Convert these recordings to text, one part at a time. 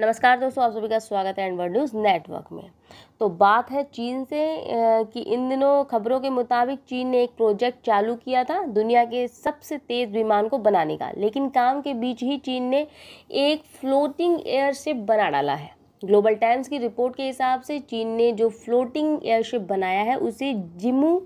नमस्कार दोस्तों आप सभी का स्वागत है एंड वर्ल्ड न्यूज़ नेटवर्क में तो बात है चीन से कि इन दिनों खबरों के मुताबिक चीन ने एक प्रोजेक्ट चालू किया था दुनिया के सबसे तेज़ विमान को बनाने का लेकिन काम के बीच ही चीन ने एक फ्लोटिंग एयरशिप बना डाला है ग्लोबल टाइम्स की रिपोर्ट के हिसाब से चीन ने जो फ्लोटिंग एयरशिप बनाया है उसे जिमू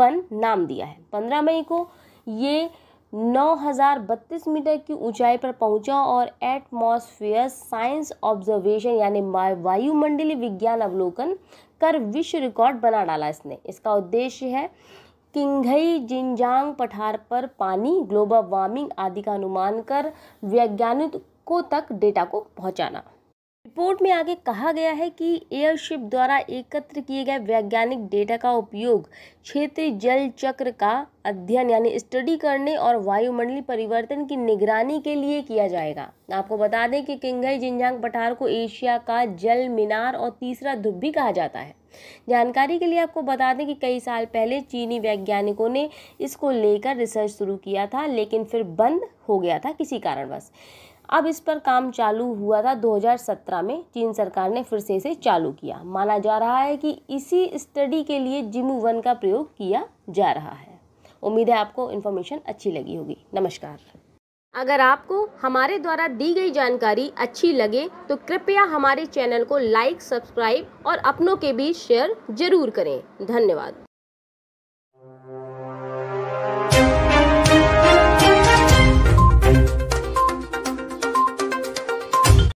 वन नाम दिया है पंद्रह मई को ये 9032 मीटर की ऊंचाई पर पहुंचा और एटमॉस्फेयर साइंस ऑब्जर्वेशन यानी वायुमंडलीय विज्ञान अवलोकन कर विश्व रिकॉर्ड बना डाला इसने इसका उद्देश्य है किंघई जिंजांग पठार पर पानी ग्लोबल वार्मिंग आदि का अनुमान कर वैज्ञानिकों तक डेटा को पहुंचाना रिपोर्ट में आगे कहा गया है कि एयरशिप द्वारा एकत्र किए गए वैज्ञानिक डेटा का उपयोग क्षेत्रीय जल चक्र का अध्ययन यानी स्टडी करने और वायुमंडलीय परिवर्तन की निगरानी के लिए किया जाएगा आपको बता दें कि किंगई जिंजांग पठार को एशिया का जल मीनार और तीसरा धुप भी कहा जाता है जानकारी के लिए आपको बता दें कि कई साल पहले चीनी वैज्ञानिकों ने इसको लेकर रिसर्च शुरू किया था लेकिन फिर बंद हो गया था किसी कारणवश अब इस पर काम चालू हुआ था 2017 में चीन सरकार ने फिर से इसे चालू किया माना जा रहा है कि इसी स्टडी के लिए जिमू वन का प्रयोग किया जा रहा है उम्मीद है आपको इन्फॉर्मेशन अच्छी लगी होगी नमस्कार अगर आपको हमारे द्वारा दी गई जानकारी अच्छी लगे तो कृपया हमारे चैनल को लाइक सब्सक्राइब और अपनों के बीच शेयर जरूर करें धन्यवाद